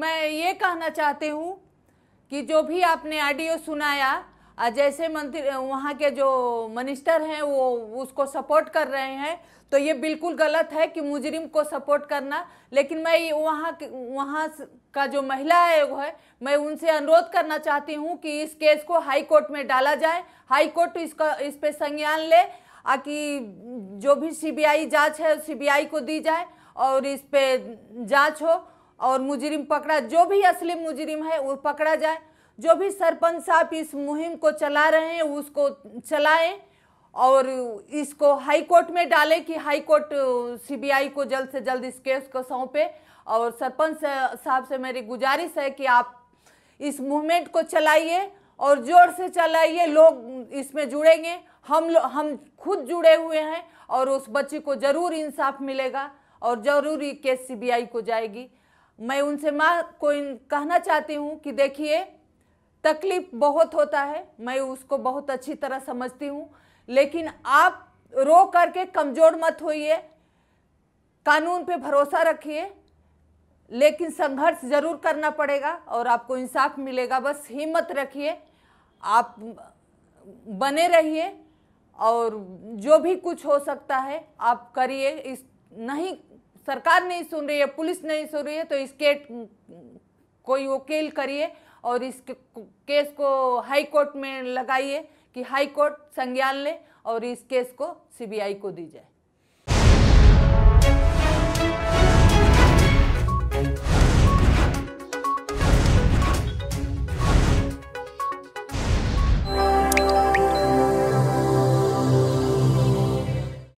मैं ये कहना चाहती हूँ कि जो भी आपने ऑडियो सुनाया जैसे मंत्री वहाँ के जो मिनिस्टर हैं वो उसको सपोर्ट कर रहे हैं तो ये बिल्कुल गलत है कि मुजरिम को सपोर्ट करना लेकिन मैं वहाँ वहाँ का जो महिला आयोग है मैं उनसे अनुरोध करना चाहती हूँ कि इस केस को हाई कोर्ट में डाला जाए हाई कोर्ट इसका इस पर संज्ञान ले आ कि जो भी सीबीआई जांच है सीबीआई को दी जाए और इस पर जांच हो और मुजरिम पकड़ा जो भी असली मुजरिम है वो पकड़ा जाए जो भी सरपंच साहब इस मुहिम को चला रहे हैं उसको चलाएं और इसको हाई कोर्ट में डालें कि हाई कोर्ट सीबीआई को जल्द से जल्द इस केस को सौंपे और सरपंच साहब से मेरी गुजारिश है कि आप इस मूवमेंट को चलाइए और जोर से चलाइए लोग इसमें जुड़ेंगे हम हम खुद जुड़े हुए हैं और उस बच्ची को ज़रूर इंसाफ मिलेगा और ज़रूर ये केस सीबीआई को जाएगी मैं उनसे माँ को कहना चाहती हूँ कि देखिए तकलीफ बहुत होता है मैं उसको बहुत अच्छी तरह समझती हूँ लेकिन आप रो करके कमज़ोर मत होइए कानून पे भरोसा रखिए लेकिन संघर्ष ज़रूर करना पड़ेगा और आपको इंसाफ मिलेगा बस हिम्मत रखिए आप बने रहिए और जो भी कुछ हो सकता है आप करिए इस नहीं सरकार नहीं सुन रही है पुलिस नहीं सुन रही है तो इसके कोई वकील करिए और इस केस को हाई कोर्ट में लगाइए कि हाई कोर्ट संज्ञान ले और इस केस को सीबीआई को दी जाए